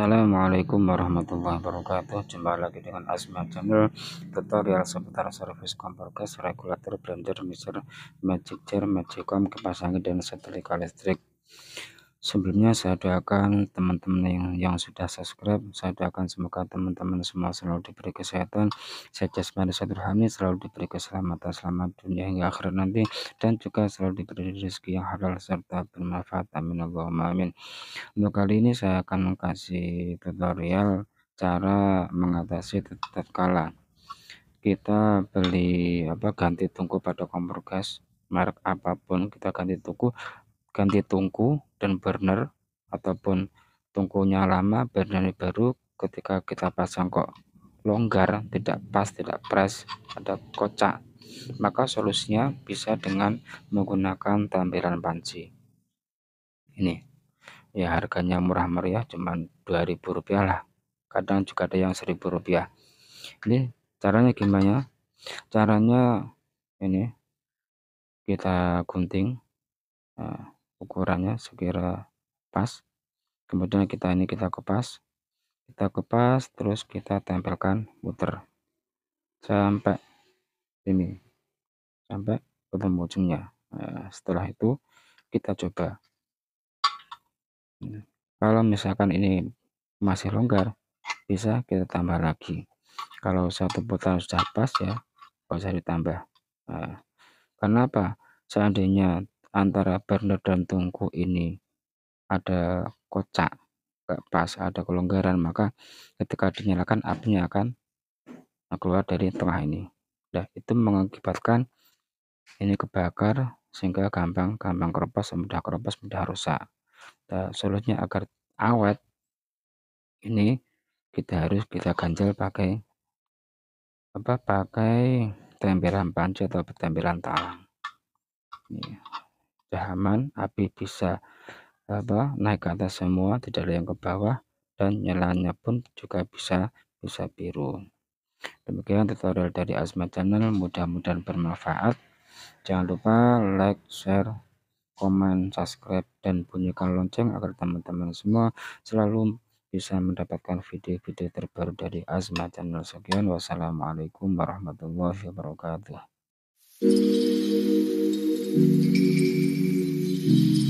Assalamualaikum warahmatullahi wabarakatuh Jumpa lagi dengan Asma Channel Tutorial seputar service kompor gas Regulator, blender, mixer, magic jar, Magic com angin, dan setrika listrik Sebelumnya saya doakan teman-teman yang, yang sudah subscribe, saya doakan semoga teman-teman semua selalu diberi kesehatan, sehat jasmani sehat selalu diberi keselamatan selamat dunia hingga akhir nanti dan juga selalu diberi rezeki yang halal serta bermanfaat. Amin Allahumma amin. Untuk kali ini saya akan mengkasih tutorial cara mengatasi tatkala kita beli apa ganti tungku pada kompor gas merek apapun kita ganti tungku ganti tungku dan burner ataupun tungkunya lama burner baru ketika kita pasang kok longgar tidak pas tidak press ada kocak maka solusinya bisa dengan menggunakan tampilan panci ini ya harganya murah meriah cuman 2000 rupiah lah kadang juga ada yang 1000 rupiah ini caranya gimana caranya ini kita gunting nah, ukurannya sekira pas kemudian kita ini kita kupas kita kupas terus kita tempelkan muter sampai ini sampai ketemu ujungnya nah, setelah itu kita coba nah, kalau misalkan ini masih longgar bisa kita tambah lagi kalau satu putaran sudah pas ya nggak usah ditambah nah, apa seandainya Antara burner dan Tungku ini ada kocak, gak pas, ada kelonggaran, maka ketika dinyalakan apinya akan eh, keluar dari tengah ini. Nah, itu mengakibatkan ini kebakar sehingga gampang gampang keropos, mudah keropos, mudah rusak. Nah, solusinya agar awet ini kita harus kita ganjal pakai apa pakai tempelan panci atau tempelan tangan iya aman, api bisa apa naik ke atas semua, tidak ada yang ke bawah dan nyalaannya pun juga bisa bisa biru. Demikian tutorial dari Azma Channel, mudah-mudahan bermanfaat. Jangan lupa like, share, komen, subscribe, dan bunyikan lonceng agar teman-teman semua selalu bisa mendapatkan video-video terbaru dari Azma Channel. Sekian, wassalamualaikum warahmatullahi wabarakatuh. Thank you. Thank you.